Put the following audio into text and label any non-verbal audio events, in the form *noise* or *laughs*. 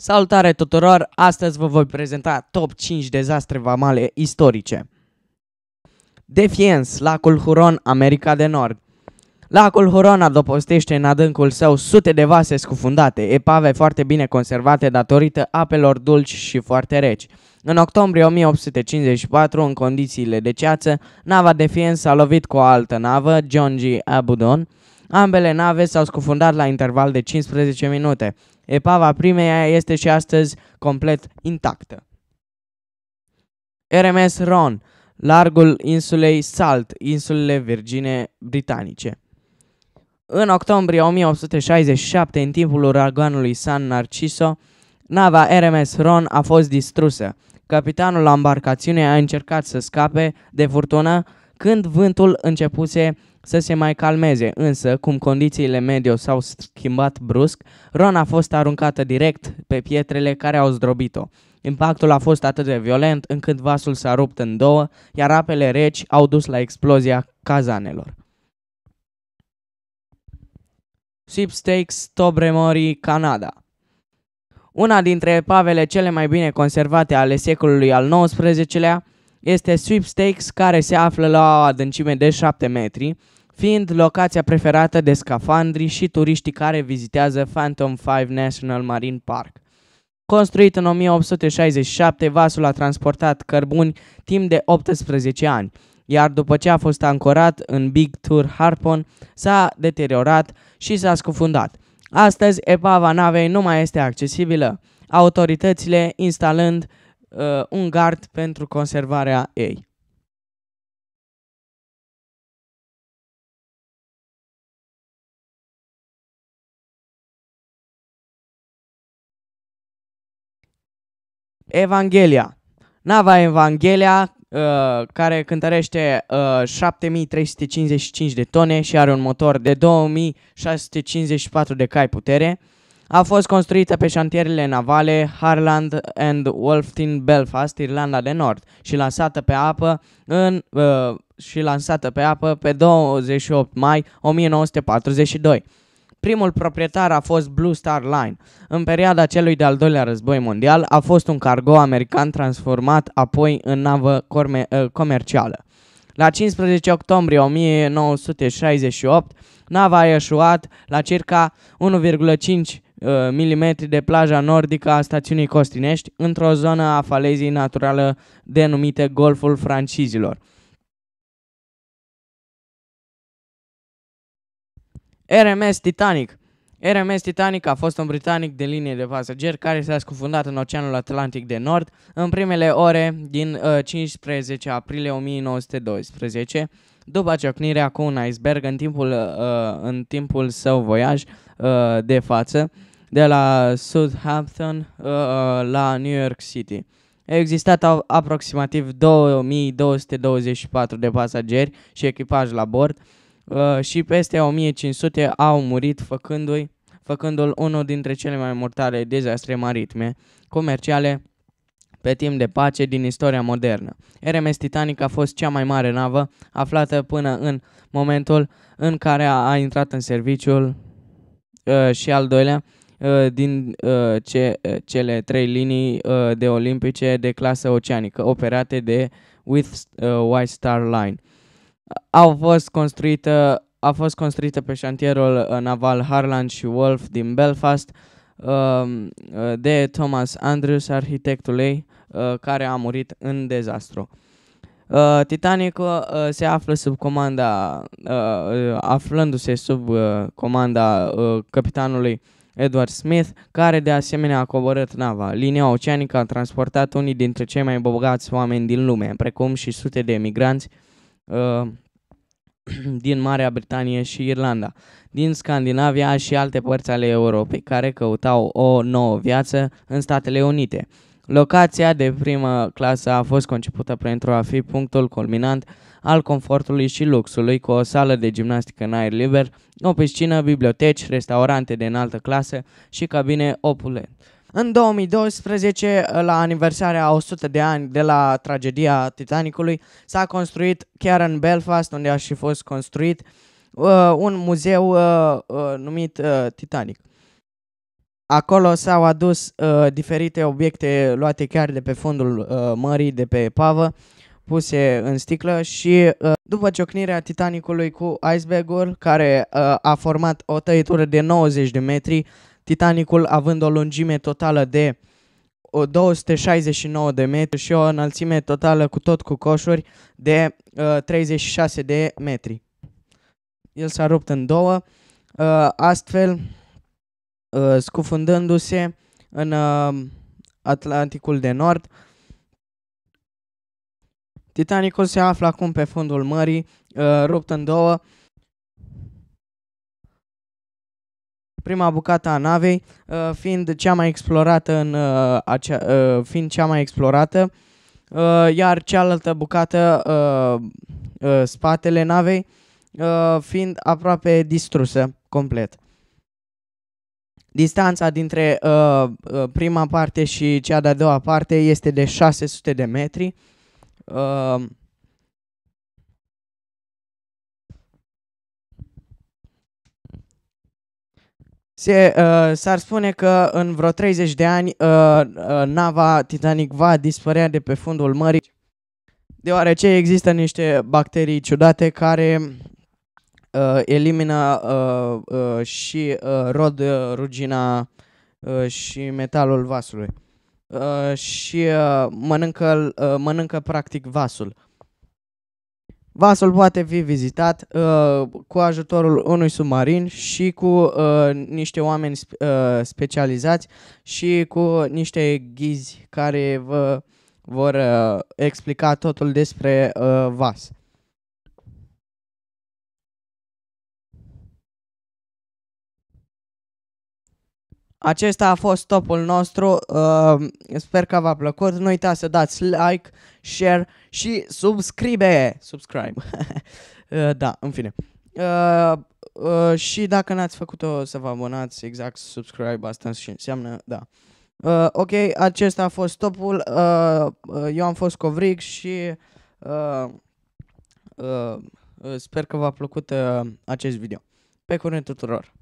Salutare tuturor! Astăzi vă voi prezenta top 5 dezastre vamale istorice. Defiance, lacul Huron, America de Nord. Lacul Huron adopostește în adâncul său sute de vase scufundate, epave foarte bine conservate datorită apelor dulci și foarte reci. În octombrie 1854, în condițiile de ceață, nava Defiance a lovit cu o altă navă, John G. Abudon, Ambele nave s-au scufundat la interval de 15 minute. Epava primeia este și astăzi complet intactă. RMS Ron, largul insulei Salt, insulele Virgine Britanice. În octombrie 1867, în timpul uraganului San Narciso, nava RMS Ron a fost distrusă. Capitanul la a încercat să scape de furtună când vântul începuse să se mai calmeze, însă, cum condițiile mediu s-au schimbat brusc, Ron a fost aruncată direct pe pietrele care au zdrobit-o. Impactul a fost atât de violent încât vasul s-a rupt în două, iar apele reci au dus la explozia cazanelor. Sweepstakes Tobremori, Canada Una dintre pavele cele mai bine conservate ale secolului al XIX-lea, este Sweepstakes care se află la o adâncime de 7 metri, fiind locația preferată de scafandri și turiștii care vizitează Phantom 5 National Marine Park. Construit în 1867, vasul a transportat cărbuni timp de 18 ani, iar după ce a fost ancorat în Big Tour Harpon, s-a deteriorat și s-a scufundat. Astăzi, epava navei nu mai este accesibilă, autoritățile instalând uh, un gard pentru conservarea ei. Evanghelia. Nava Evanghelia, uh, care cântărește uh, 7355 de tone și are un motor de 2654 de cai putere, a fost construită pe șantierele navale Harland and Wolfton Belfast, Irlanda de Nord, și lansată pe apă în uh, și lansată pe apă pe 28 mai 1942. Primul proprietar a fost Blue Star Line. În perioada celui de-al doilea război mondial a fost un cargo american transformat apoi în navă uh, comercială. La 15 octombrie 1968, nava a ieșuat la circa 1,5 mm de plaja nordică a stațiunii Costinești, într-o zonă a falezii naturală denumită Golful Francizilor. RMS Titanic RMS Titanic a fost un britanic de linie de pasageri care s-a scufundat în Oceanul Atlantic de Nord în primele ore din uh, 15 aprilie 1912, după ciocnirea cu un iceberg în timpul, uh, în timpul său voiaj uh, de față, de la Southampton uh, uh la New York City. A existat aproximativ 2224 de pasageri și echipaj la bord uh, și peste 1500 au murit făcându-i făcându-l unul dintre cele mai mortale dezastre maritime comerciale pe timp de pace din istoria modernă. RMS Titanic a fost cea mai mare navă aflată până în momentul în care a intrat în serviciul Uh, și al doilea uh, din uh, ce, cele trei linii de olimpice de clasă oceanică, operate de With White Star Line. Au fost construită, a fost construită pe șantierul naval Harland și Wolf din Belfast um, de Thomas Andrews, arhitectul ei, care a murit în dezastru. Uh, Titanic uh, se află sub comanda, uh, uh, aflându-se sub uh, comanda uh, capitanului Edward Smith, care de asemenea a coborât nava. Linia oceanică a transportat unii dintre cei mai bogați oameni din lume, precum și sute de emigranți uh, *clears throat* din Marea Britanie și Irlanda, din Scandinavia și alte părți ale Europei, care căutau o nouă viață în Statele Unite. Locația de primă clasă a fost concepută pentru a fi punctul culminant al confortului și luxului, cu o sală de gimnastică în aer liber, o piscină, biblioteci, restaurante de înaltă clasă și cabine opulente. În 2012, la aniversarea a 100 de ani de la tragedia Titanicului, s-a construit chiar în Belfast, unde a și fost construit, uh, un muzeu uh, uh, numit uh, Titanic. Acolo s-au adus uh, diferite obiecte luate chiar de pe fundul uh, mării, de pe pavă, puse în sticlă și uh, după ciocnirea Titanicului cu icebergul, care uh, a format o tăietură de 90 de metri, Titanicul având o lungime totală de 269 de metri și o înălțime totală cu tot cu coșuri de uh, 36 de metri. El s-a rupt în două, uh, astfel Uh, scufundându-se în uh, Atlanticul de Nord. Titanicul se află acum pe fundul mării, uh, rupt în două. Prima bucată a navei, fiind cea mai explorată în acea, fiind cea mai explorată, iar cealaltă bucată spatele navei fiind aproape distrusă complet. Distanța dintre uh, uh, prima parte și cea de-a doua parte este de 600 de metri. Uh, Se, uh, s-ar spune că în vreo 30 de ani uh, uh, nava Titanic va dispărea de pe fundul mării, deoarece există niște bacterii ciudate care uh, elimină uh, uh, și uh, rod uh, rugina uh, și metalul vasului. Uh, și uh, mănâncă, uh, mănâncă practic vasul. Vasul poate fi vizitat uh, cu ajutorul unui submarin și cu uh, niște oameni sp- uh, specializați și cu niște ghizi care vă vor uh, explica totul despre uh, vas. acesta a fost topul nostru, uh, sper că v-a plăcut, nu uitați să dați like, share și subscribe, subscribe, *laughs* uh, da, în fine. Uh, uh, și dacă n-ați făcut-o să vă abonați, exact, subscribe, asta și înseamnă, da. Uh, ok, acesta a fost topul, uh, uh, eu am fost Covrig și uh, uh, sper că v-a plăcut uh, acest video. Pe curând tuturor!